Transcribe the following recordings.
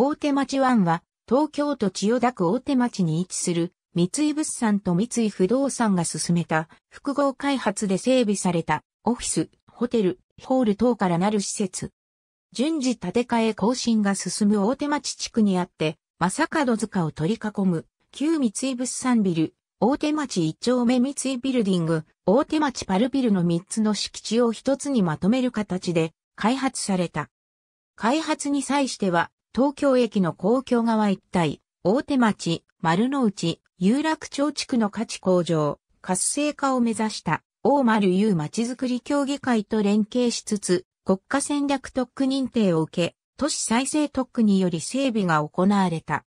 大手町湾は、東京都千代田区大手町に位置する、三井物産と三井不動産が進めた複合開発で整備されたオフィス、ホテル、ホール等からなる施設。順次建て替え更新が進む大手町地区にあって、正門塚を取り囲む旧三井物産ビル、大手町一丁目三井ビルディング、大手町パルビルの3つの敷地を1つにまとめる形で開発された。開発に際しては、東京駅の公共側一帯、大手町、丸の内、有楽町地区の価値向上、活性化を目指した大丸優まちづくり協議会と連携しつつ、国家戦略特区認定を受け、都市再生特区により整備が行われた。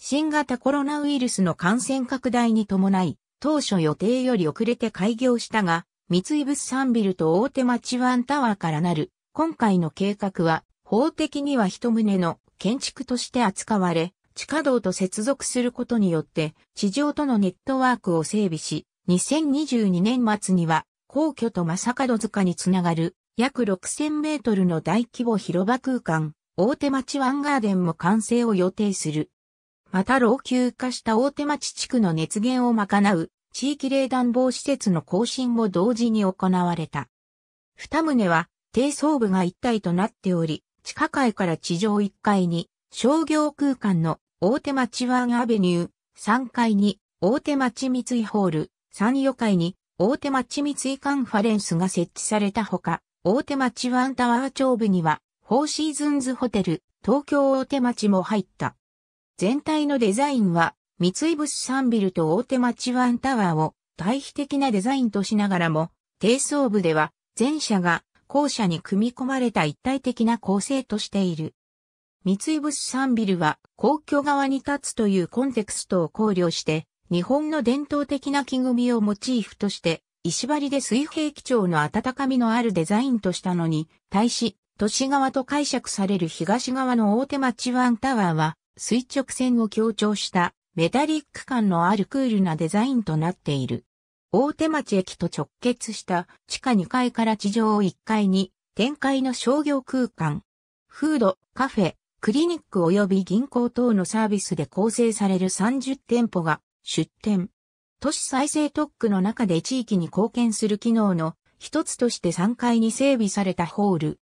新型コロナウイルスの感染拡大に伴い、当初予定より遅れて開業したが、三井物産ビルと大手町ワンタワーからなる、今回の計画は、法的には一棟の建築として扱われ、地下道と接続することによって地上とのネットワークを整備し、2022年末には皇居と正門塚につながる約6000メートルの大規模広場空間、大手町ワンガーデンも完成を予定する。また老朽化した大手町地区の熱源を賄う地域冷暖房施設の更新も同時に行われた。二棟は低層部が一体となっており、地下階から地上1階に、商業空間の大手町ワンアベニュー、3階に大手町三井ホール、3、4階に大手町三井カンファレンスが設置されたほか、大手町ワンタワー長部には、フォーシーズンズホテル、東京大手町も入った。全体のデザインは、三井物産ビルと大手町ワンタワーを対比的なデザインとしながらも、低層部では、全社が校舎に組み込まれた一体的な構成としている。三井物産ビルは皇居側に立つというコンテクストを考慮して、日本の伝統的な木組みをモチーフとして、石張りで水平基調の温かみのあるデザインとしたのに、対し、都市側と解釈される東側の大手町湾タワーは、垂直線を強調したメタリック感のあるクールなデザインとなっている。大手町駅と直結した地下2階から地上1階に展開の商業空間、フード、カフェ、クリニック及び銀行等のサービスで構成される30店舗が出店。都市再生特区の中で地域に貢献する機能の一つとして3階に整備されたホール。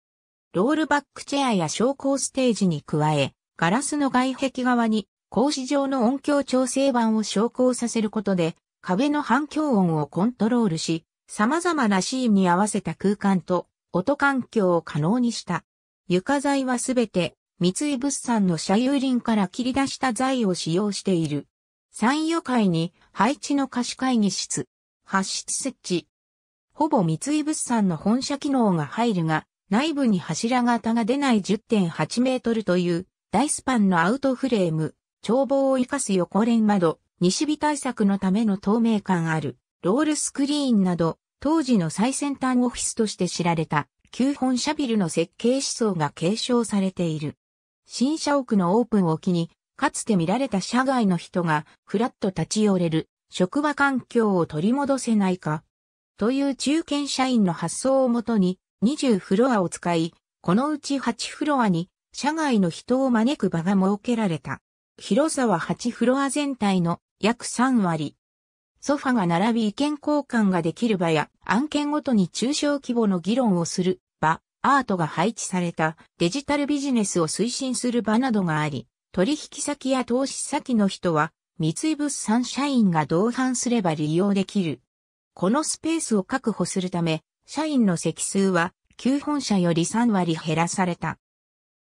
ロールバックチェアや昇降ステージに加え、ガラスの外壁側に格子状の音響調整板を昇降させることで壁の反響音をコントロールし、様々なシーンに合わせた空間と音環境を可能にした。床材はすべて三井物産の社有林から切り出した材を使用している。山与会に配置の貸し会議室、発出設置。ほぼ三井物産の本社機能が入るが、内部に柱型が出ない10.8メートルという大スパンのアウトフレーム、眺望を生かす横連窓、西日対策のための透明感ある、ロールスクリーンなど、当時の最先端オフィスとして知られた、旧本社ビルの設計思想が継承されている。新社屋のオープンを機に、かつて見られた社外の人が、ふらっと立ち寄れる、職場環境を取り戻せないか。という中堅社員の発想をもとに、20フロアを使い、このうち8フロアに、社外の人を招く場が設けられた。広さは8フロア全体の約3割。ソファが並び意見交換ができる場や案件ごとに中小規模の議論をする場、アートが配置されたデジタルビジネスを推進する場などがあり、取引先や投資先の人は三井物産社員が同伴すれば利用できる。このスペースを確保するため、社員の席数は旧本社より3割減らされた。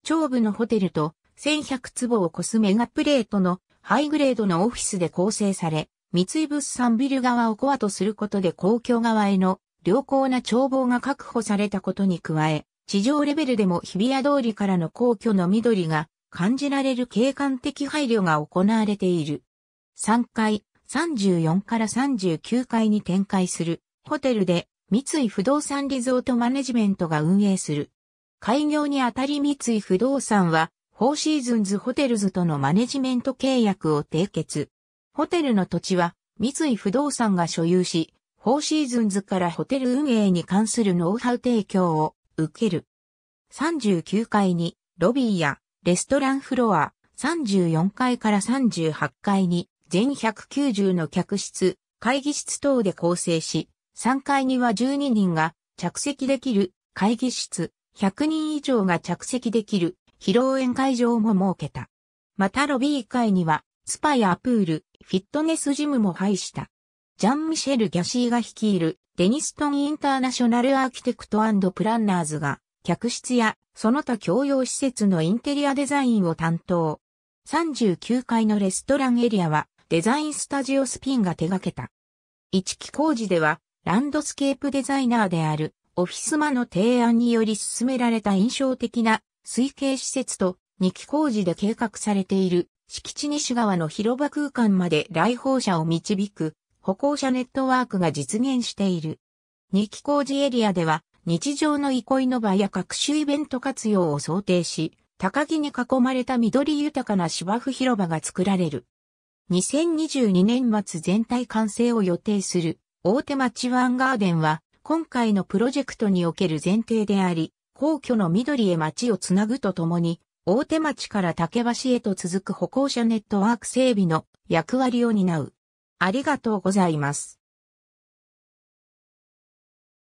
長部のホテルと1100坪を超すメガプレートのハイグレードのオフィスで構成され、三井物産ビル側をコアとすることで公共側への良好な眺望が確保されたことに加え、地上レベルでも日比谷通りからの皇居の緑が感じられる景観的配慮が行われている。3階、34から39階に展開するホテルで三井不動産リゾートマネジメントが運営する。開業にあたり三井不動産はフォーシーズンズホテルズとのマネジメント契約を締結。ホテルの土地は三井不動産が所有し、フォーシーズンズからホテル運営に関するノウハウ提供を受ける。39階にロビーやレストランフロア、34階から38階に全190の客室、会議室等で構成し、3階には12人が着席できる会議室、100人以上が着席できる披露宴会場も設けた。またロビー階には、スパやプール、フィットネスジムも配した。ジャン・ミシェル・ギャシーが率いるデニストン・インターナショナル・アーキテクトプランナーズが、客室やその他共用施設のインテリアデザインを担当。39階のレストランエリアは、デザインスタジオスピンが手掛けた。一期工事では、ランドスケープデザイナーである、オフィスマの提案により進められた印象的な水系施設と2期工事で計画されている敷地西側の広場空間まで来訪者を導く歩行者ネットワークが実現している。2期工事エリアでは日常の憩いの場や各種イベント活用を想定し、高木に囲まれた緑豊かな芝生広場が作られる。2022年末全体完成を予定する大手町湾ガーデンは今回のプロジェクトにおける前提であり、皇居の緑へ町をつなぐとともに、大手町から竹橋へと続く歩行者ネットワーク整備の役割を担う。ありがとうございます。